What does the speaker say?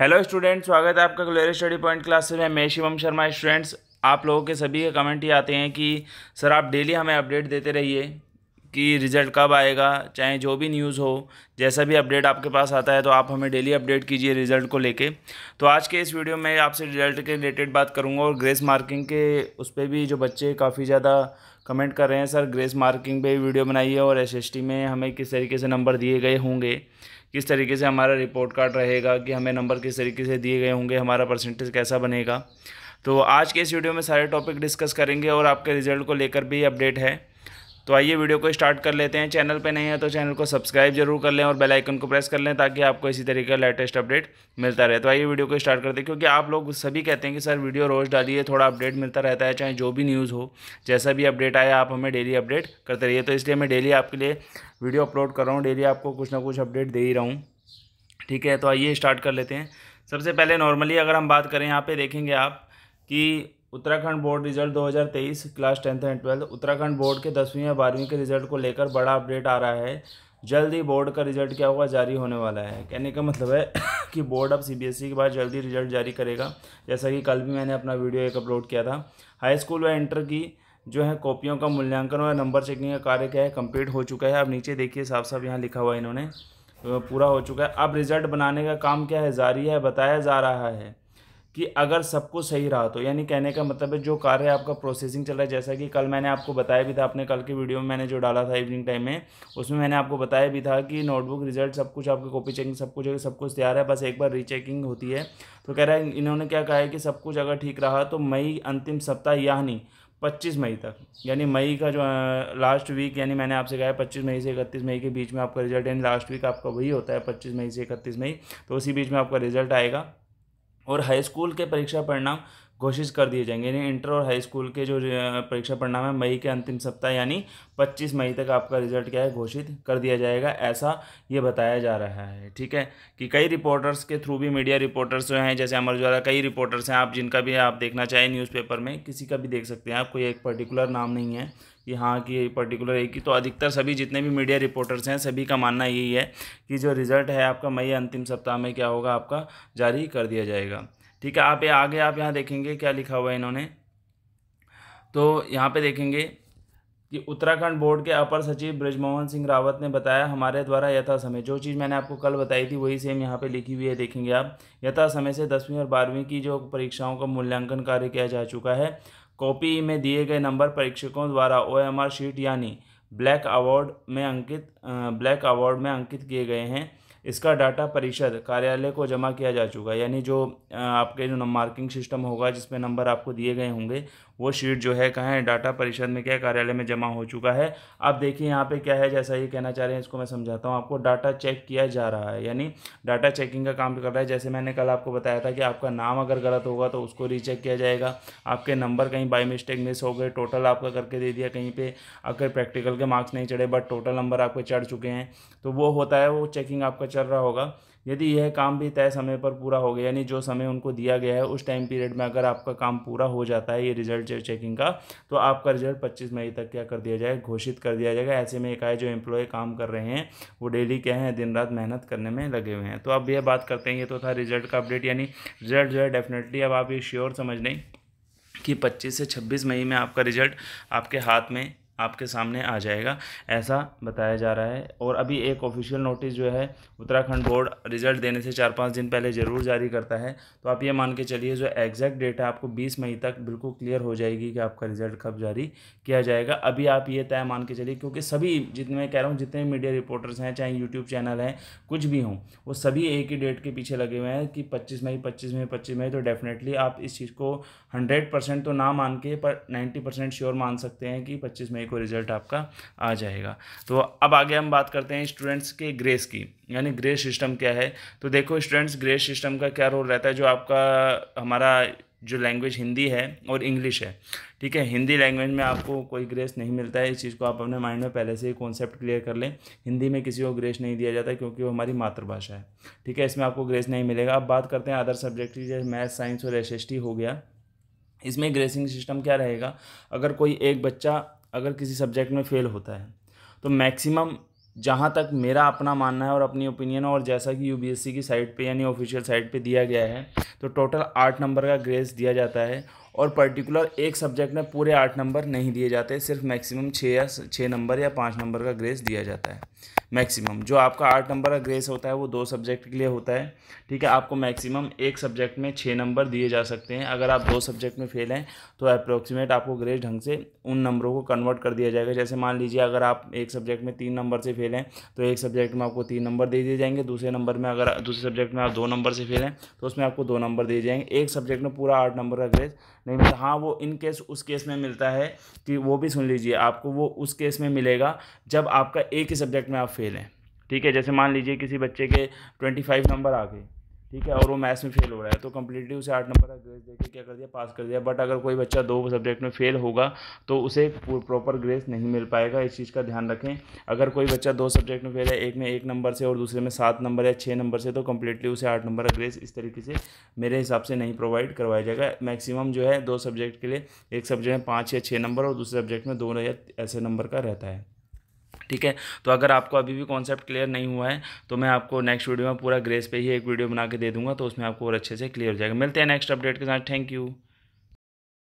hello student स्वागत है आपका ग्लोरी स्टडी पॉइंट क्लास में मैं शिवम शर्मा स्टूडेंट्स आप लोगों के सभी के कमेंट ही आते हैं कि सर आप डेली हमें अपडेट देते रहिए कि रिज़ल्ट कब आएगा चाहे जो भी न्यूज़ हो जैसा भी अपडेट आपके पास आता है तो आप हमें डेली अपडेट कीजिए रिज़ल्ट को लेके तो आज के इस वीडियो में आपसे रिज़ल्ट के रिलेटेड बात करूँगा और ग्रेस मार्किंग के उस पर भी जो बच्चे काफ़ी ज़्यादा कमेंट कर रहे हैं सर ग्रेस मार्किंग पे वीडियो बनाइए और एसएसटी में हमें किस तरीके से नंबर दिए गए होंगे किस तरीके से हमारा रिपोर्ट कार्ड रहेगा कि हमें नंबर किस तरीके से दिए गए होंगे हमारा परसेंटेज कैसा बनेगा तो आज के इस वीडियो में सारे टॉपिक डिस्कस करेंगे और आपके रिजल्ट को लेकर भी अपडेट है तो आइए वीडियो को स्टार्ट कर लेते हैं चैनल पर नहीं है तो चैनल को सब्सक्राइब जरूर कर लें और बेल आइकन को प्रेस कर लें ताकि आपको इसी तरीके का लेटेस्ट अपडेट मिलता रहे तो आइए वीडियो को स्टार्ट करते हैं क्योंकि आप लोग सभी कहते हैं कि सर वीडियो रोज़ डालिए थोड़ा अपडेट मिलता रहता है चाहे जो भी न्यूज़ हो जैसा भी अपडेट आया आप हमें डेली अपडेट करते रहिए तो इसलिए मैं डेली आपके लिए वीडियो अपलोड कर रहा हूँ डेली आपको कुछ ना कुछ अपडेट दे ही रहा हूँ ठीक है तो आइए स्टार्ट कर लेते हैं सबसे पहले नॉर्मली अगर हम बात करें यहाँ पर देखेंगे आप कि Uttarakhand board result 2023 class tenth and twelfth Uttarakhand board के दसवीं या बारहवीं के रिजल्ट को लेकर बड़ा अपडेट आ रहा है जल्द ही बोर्ड का रिजल्ट क्या होगा जारी होने वाला है कहने का मतलब है कि बोर्ड अब सीबीएसई e के बाद जल्दी रिजल्ट जारी करेगा जैसा कि कल भी मैंने अपना वीडियो एक अपलोड किया था हाई स्कूल व इंटर की जो है कॉपियों का मूल्यांकन और नंबर चेकिंग का कार्य क्या है कम्प्लीट हो चुका है अब नीचे देखिए साफ साफ यहाँ लिखा हुआ है इन्होंने पूरा हो चुका है अब रिजल्ट बनाने का काम क्या है जारी है बताया जा रहा है कि अगर सब कुछ सही रहा तो यानी कहने का मतलब है जो कार्य आपका प्रोसेसिंग चल रहा है जैसा कि कल मैंने आपको बताया भी था अपने कल के वीडियो में मैंने जो डाला था इवनिंग टाइम में उसमें मैंने आपको बताया भी था कि नोटबुक रिजल्ट सब कुछ आपकी कॉपी चेकिंग सब कुछ सब कुछ तैयार है बस एक बार रीचेकिंग होती है तो कह रहा है इन्होंने क्या कहा है कि सब कुछ अगर ठीक रहा तो मई अंतिम सप्ताह यानी पच्चीस मई तक यानी मई का जो लास्ट वीक यानी मैंने आपसे कहा है पच्चीस मई से इकतीस मई के बीच में आपका रिजल्ट यानी लास्ट वीक आपका वही होता है पच्चीस मई से इकतीस मई तो उसी बीच में आपका रिजल्ट आएगा और हाई स्कूल के परीक्षा परिणाम घोषित कर दिए जाएंगे यानी इंटर और हाई स्कूल के जो परीक्षा परिणाम है मई के अंतिम सप्ताह यानी 25 मई तक आपका रिजल्ट क्या है घोषित कर दिया जाएगा ऐसा ये बताया जा रहा है ठीक है कि कई रिपोर्टर्स के थ्रू भी मीडिया रिपोर्टर्स जो हैं जैसे अमर उजाला कई रिपोर्टर्स हैं आप जिनका भी आप देखना चाहें न्यूज़पेपर में किसी का भी देख सकते हैं आप कोई एक पर्टिकुलर नाम नहीं है कि हाँ कि पर्टिकुलर एक ही तो अधिकतर सभी जितने भी मीडिया रिपोर्टर्स हैं सभी का मानना यही है कि जो रिज़ल्ट है आपका मई अंतिम सप्ताह में क्या होगा आपका जारी कर दिया जाएगा ठीक है आप ये आगे आप यहाँ देखेंगे क्या लिखा हुआ है इन्होंने तो यहाँ पे देखेंगे कि उत्तराखंड बोर्ड के अपर सचिव ब्रजमोहन सिंह रावत ने बताया हमारे द्वारा यथासमय जो चीज़ मैंने आपको कल बताई थी वही सेम यहाँ पे लिखी हुई है देखेंगे आप यथासमय से दसवीं और बारहवीं की जो परीक्षाओं का मूल्यांकन कार्य किया जा चुका है कॉपी में दिए गए नंबर परीक्षकों द्वारा ओ शीट यानी ब्लैक अवार्ड में अंकित ब्लैक अवार्ड में अंकित किए गए हैं इसका डाटा परिषद कार्यालय को जमा किया जा चुका है यानी जो आपके जो मार्किंग सिस्टम होगा जिसमें नंबर आपको दिए गए होंगे वो शीट जो है कहाँ है डाटा परिषद में क्या है कार्यालय में जमा हो चुका है अब देखिए यहाँ पे क्या है जैसा ये कहना चाह रहे हैं इसको मैं समझाता हूँ आपको डाटा चेक किया जा रहा है यानी डाटा चेकिंग का काम कर रहा है जैसे मैंने कल आपको बताया था कि आपका नाम अगर गलत होगा तो उसको रीचेक किया जाएगा आपके नंबर कहीं बाई मिस्टेक मिस हो गए टोटल आपका करके दे दिया कहीं पर अगर प्रैक्टिकल के मार्क्स नहीं चढ़े बट टोटल नंबर आपके चढ़ चुके हैं तो वो होता है वो चेकिंग आपका चल रहा होगा यदि यह काम भी तय समय पर पूरा हो गया यानी जो समय उनको दिया गया है उस टाइम पीरियड में अगर आपका काम पूरा हो जाता है ये रिजल्ट चेकिंग का तो आपका रिजल्ट 25 मई तक क्या कर दिया जाए घोषित कर दिया जाएगा ऐसे में एक आए जो एम्प्लॉय काम कर रहे हैं वो डेली क्या है दिन रात मेहनत करने में लगे हुए हैं तो अब यह बात करते हैं ये तो था रिजल्ट का अपडेट यानी रिजल्ट जो है डेफिनेटली अब आप ये श्योर समझ लें कि 25 से 26 मई में आपका रिजल्ट आपके हाथ में आपके सामने आ जाएगा ऐसा बताया जा रहा है और अभी एक ऑफिशियल नोटिस जो है उत्तराखंड बोर्ड रिजल्ट देने से चार पाँच दिन पहले ज़रूर जारी करता है तो आप ये मान के चलिए जो एग्जैक्ट डेट है आपको बीस मई तक बिल्कुल क्लियर हो जाएगी कि आपका रिजल्ट कब जारी किया जाएगा अभी आप ये तय मान के चलिए क्योंकि सभी जितने मैं कह रहा हूँ जितने मीडिया रिपोर्टर्स हैं चाहे यूट्यूब चैनल हैं कुछ भी हों वो सभी एक ही डेट के पीछे लगे हुए हैं कि पच्चीस मई पच्चीस मई पच्चीस मई तो डेफिनेटली आप इस चीज़ को हंड्रेड परसेंट तो ना मान के पर नाइन्टी परसेंट श्योर मान सकते हैं कि पच्चीस मई को रिजल्ट आपका आ जाएगा तो अब आगे हम बात करते हैं स्टूडेंट्स के ग्रेस की यानी ग्रेस सिस्टम क्या है तो देखो स्टूडेंट्स ग्रेस सिस्टम का क्या रोल रहता है जो आपका हमारा जो लैंग्वेज हिंदी है और इंग्लिश है ठीक है हिंदी लैंग्वेज में आपको कोई ग्रेस नहीं मिलता है इस चीज़ को आप अपने माइंड में पहले से ही कॉन्सेप्ट क्लियर कर लें हिंदी में किसी को ग्रेस नहीं दिया जाता क्योंकि वो हमारी मातृभाषा है ठीक है इसमें आपको ग्रेस नहीं मिलेगा अब बात करते हैं अदर सब्जेक्ट की जैसे मैथ साइंस और एस हो गया इसमें ग्रेसिंग सिस्टम क्या रहेगा अगर कोई एक बच्चा अगर किसी सब्जेक्ट में फ़ेल होता है तो मैक्सिमम जहाँ तक मेरा अपना मानना है और अपनी ओपिनियन और जैसा कि यूबीएससी की साइट पे यानी ऑफिशियल साइट पे दिया गया है तो टोटल आठ नंबर का ग्रेस दिया जाता है और पर्टिकुलर एक सब्जेक्ट में पूरे आठ नंबर नहीं दिए जाते सिर्फ मैक्सिमम छः या छः नंबर या पाँच नंबर का ग्रेस दिया जाता है मैक्सिमम जो आपका आठ नंबर का ग्रेस होता है वो दो सब्जेक्ट के लिए होता है ठीक है आपको मैक्सिमम एक सब्जेक्ट में छः नंबर दिए जा सकते हैं अगर आप दो सब्जेक्ट में फेल हैं तो अप्रोक्सीमेट आपको ग्रेस ढंग से उन नंबरों को कन्वर्ट कर दिया जाएगा जैसे मान लीजिए अगर आप एक सब्जेक्ट में तीन नंबर से फेल हैं तो एक सब्जेक्ट में आपको तीन नंबर दे दिए जाएंगे दूसरे नंबर में अगर दूसरे सब्जेक्ट में आप दो नंबर से फेल हैं तो उसमें आपको दो नंबर दिए जाएंगे एक सब्जेक्ट में पूरा आठ नंबर का ग्रेस नहीं मिलता हाँ वो इन केस उस केस में मिलता है कि वो भी सुन लीजिए आपको वो उस केस में मिलेगा जब आपका एक ही सब्जेक्ट में आप फेल हैं ठीक है जैसे मान लीजिए किसी बच्चे के ट्वेंटी फाइव नंबर आ गए ठीक है और वो मैथ्स में फेल हो रहा है तो कम्प्लीटली उसे आठ नंबर का ग्रेस देकर क्या कर दिया पास कर दिया बट अगर कोई बच्चा दो सब्जेक्ट में फेल होगा तो उसे प्रॉपर ग्रेस नहीं मिल पाएगा इस चीज़ का ध्यान रखें अगर कोई बच्चा दो सब्जेक्ट में फेल है एक में एक नंबर से और दूसरे में सात नंबर या छः नंबर से तो कम्प्लीटली उसे आठ नंबर का ग्रेस इस तरीके से मेरे हिसाब से नहीं प्रोवाइड करवाया जाएगा मैक्सिमम जो है दो सब्जेक्ट के लिए एक सब्जेक्ट में पाँच या छः नंबर और दूसरे सब्जेक्ट में दो या ऐसे नंबर का रहता है ठीक है तो अगर आपको अभी भी कॉन्सेप्ट क्लियर नहीं हुआ है तो मैं आपको नेक्स्ट वीडियो में पूरा ग्रेस पे ही एक वीडियो बना के दे दूंगा तो उसमें आपको और अच्छे से क्लियर हो जाएगा मिलते हैं नेक्स्ट अपडेट के साथ थैंक यू